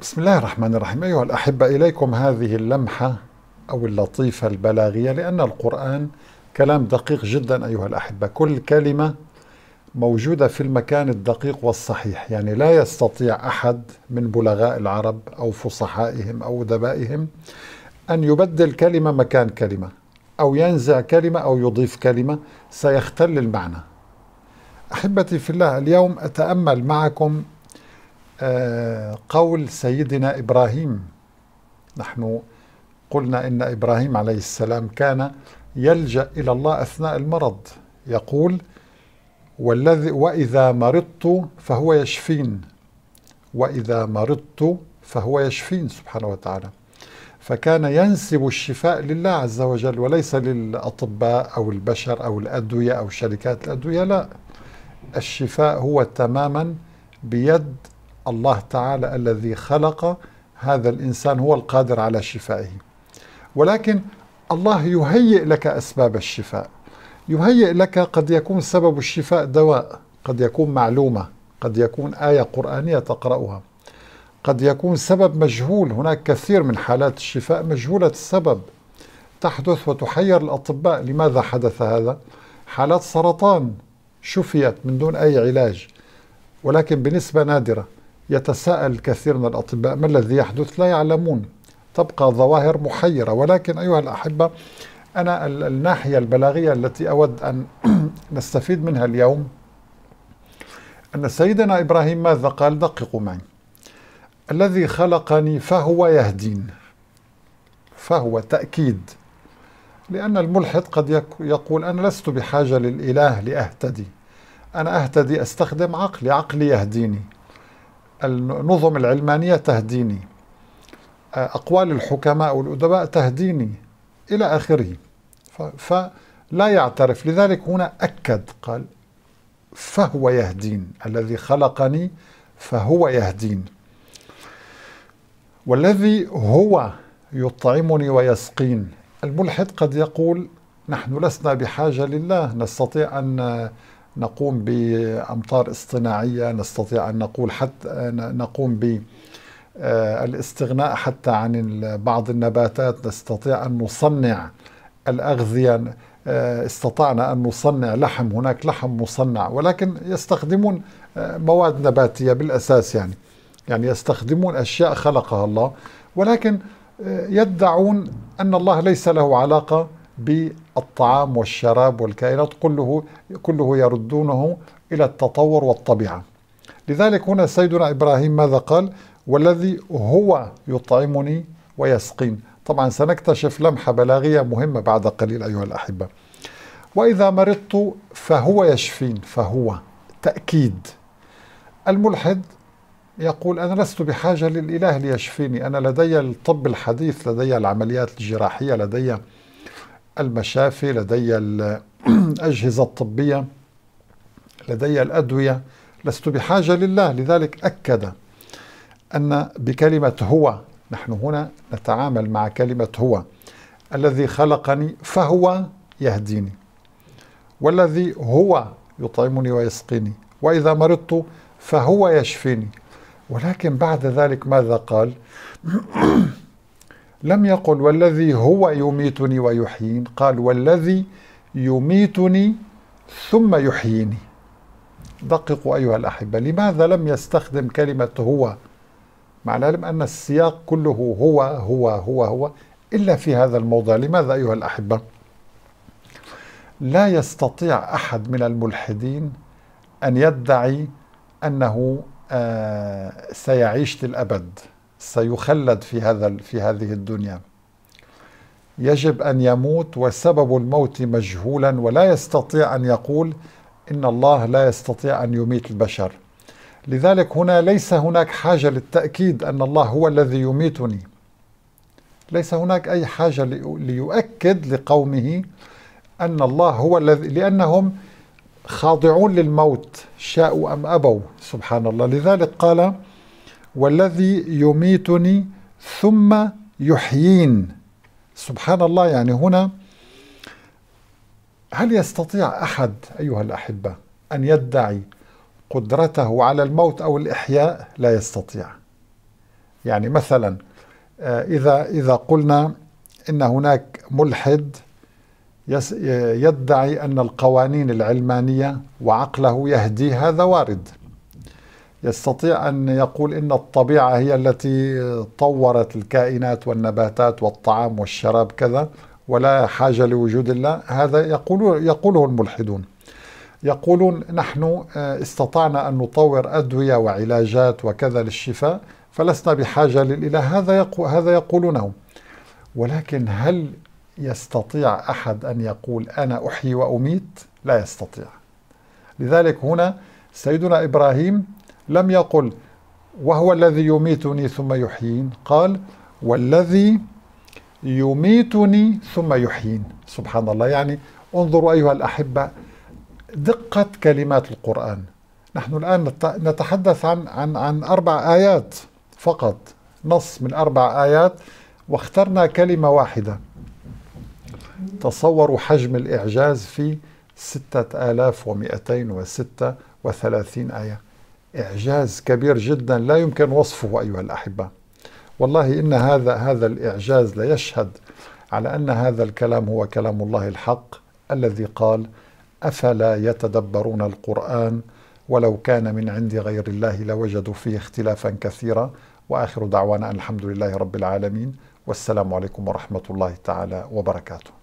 بسم الله الرحمن الرحيم أيها الأحبة إليكم هذه اللمحة أو اللطيفة البلاغية لأن القرآن كلام دقيق جدا أيها الأحبة كل كلمة موجودة في المكان الدقيق والصحيح يعني لا يستطيع أحد من بلغاء العرب أو فصحائهم أو أدبائهم أن يبدل كلمة مكان كلمة أو ينزع كلمة أو يضيف كلمة سيختل المعنى أحبتي في الله اليوم أتأمل معكم قول سيدنا إبراهيم نحن قلنا إن إبراهيم عليه السلام كان يلجأ إلى الله أثناء المرض يقول والذي وإذا مرضت فهو يشفين وإذا مرضت فهو يشفين سبحانه وتعالى فكان ينسب الشفاء لله عز وجل وليس للأطباء أو البشر أو الأدوية أو شركات الأدوية لا الشفاء هو تماما بيد الله تعالى الذي خلق هذا الانسان هو القادر على شفائه ولكن الله يهيئ لك اسباب الشفاء يهيئ لك قد يكون سبب الشفاء دواء قد يكون معلومه قد يكون ايه قرانيه تقراها قد يكون سبب مجهول هناك كثير من حالات الشفاء مجهوله السبب تحدث وتحير الاطباء لماذا حدث هذا حالات سرطان شفيت من دون اي علاج ولكن بنسبه نادره يتساءل كثير من الأطباء ما الذي يحدث لا يعلمون تبقى ظواهر محيرة ولكن أيها الأحبة أنا الناحية البلاغية التي أود أن نستفيد منها اليوم أن سيدنا إبراهيم ماذا قال دققوا معي الذي خلقني فهو يهدين فهو تأكيد لأن الملحد قد يقول أنا لست بحاجة للإله لأهتدي أنا أهتدي أستخدم عقلي عقلي يهديني النظم العلمانية تهديني آه، أقوال الحكماء والأدباء تهديني إلى آخره فلا يعترف لذلك هنا أكد قال فهو يهدين الذي خلقني فهو يهدين والذي هو يطعمني ويسقين الملحد قد يقول نحن لسنا بحاجة لله نستطيع أن نقوم بأمطار اصطناعية نستطيع أن نقول حتى نقوم ب آه، الاستغناء حتى عن بعض النباتات نستطيع أن نصنع الأغذية آه، استطعنا أن نصنع لحم هناك لحم مصنع ولكن يستخدمون آه، مواد نباتية بالأساس يعني يعني يستخدمون أشياء خلقها الله ولكن يدعون أن الله ليس له علاقة بالطعام والشراب والكائنات كله كله يردونه الى التطور والطبيعه. لذلك هنا سيدنا ابراهيم ماذا قال؟ والذي هو يطعمني ويسقين. طبعا سنكتشف لمحه بلاغيه مهمه بعد قليل ايها الاحبه. واذا مرضت فهو يشفين، فهو تاكيد. الملحد يقول أنا لست بحاجة للإله ليشفيني أنا لدي الطب الحديث لدي العمليات الجراحية لدي المشافي لدي الأجهزة الطبية لدي الأدوية لست بحاجة لله لذلك أكد أن بكلمة هو نحن هنا نتعامل مع كلمة هو الذي خلقني فهو يهديني والذي هو يطعمني ويسقيني وإذا مرضت فهو يشفيني ولكن بعد ذلك ماذا قال لم يقل والذي هو يميتني ويحيين قال والذي يميتني ثم يحييني دققوا أيها الأحبة لماذا لم يستخدم كلمة هو مع العلم أن السياق كله هو هو هو هو إلا في هذا الموضع لماذا أيها الأحبة لا يستطيع أحد من الملحدين أن يدعي أنه آه سيعيش للأبد سيخلد في هذا في هذه الدنيا يجب أن يموت وسبب الموت مجهولا ولا يستطيع أن يقول إن الله لا يستطيع أن يميت البشر لذلك هنا ليس هناك حاجة للتأكيد أن الله هو الذي يميتني ليس هناك أي حاجة ليؤكد لقومه أن الله هو الذي لأنهم خاضعون للموت شاءوا أم أبوا سبحان الله لذلك قال والذي يميتني ثم يحيين سبحان الله يعني هنا هل يستطيع أحد أيها الأحبة أن يدعي قدرته على الموت أو الإحياء لا يستطيع يعني مثلا آه، إذا إذا قلنا إن هناك ملحد يدعي أن القوانين العلمانية وعقله يهدي هذا وارد يستطيع أن يقول إن الطبيعة هي التي طورت الكائنات والنباتات والطعام والشراب كذا ولا حاجة لوجود الله هذا يقول يقوله الملحدون يقولون نحن آه، استطعنا أن نطور أدوية وعلاجات وكذا للشفاء فلسنا بحاجة للإله هذا يقو هذا يقولونه ولكن هل يستطيع أحد أن يقول أنا أحيي وأميت؟ لا يستطيع لذلك هنا سيدنا إبراهيم لم يقل وهو الذي يميتني ثم يحيين قال والذي يميتني ثم يحيين سبحان الله يعني انظروا أيها الأحبة دقة كلمات القرآن نحن الآن نتحدث عن عن عن أربع آيات فقط نص من أربع آيات واخترنا كلمة واحدة تصوروا حجم الإعجاز في 6236 آية إعجاز كبير جدا لا يمكن وصفه أيها الأحبة والله إن هذا هذا الإعجاز ليشهد على أن هذا الكلام هو كلام الله الحق الذي قال أفلا يتدبرون القرآن ولو كان من عند غير الله لوجدوا فيه اختلافا كثيرا وآخر دعوانا أن الحمد لله رب العالمين والسلام عليكم ورحمة الله تعالى وبركاته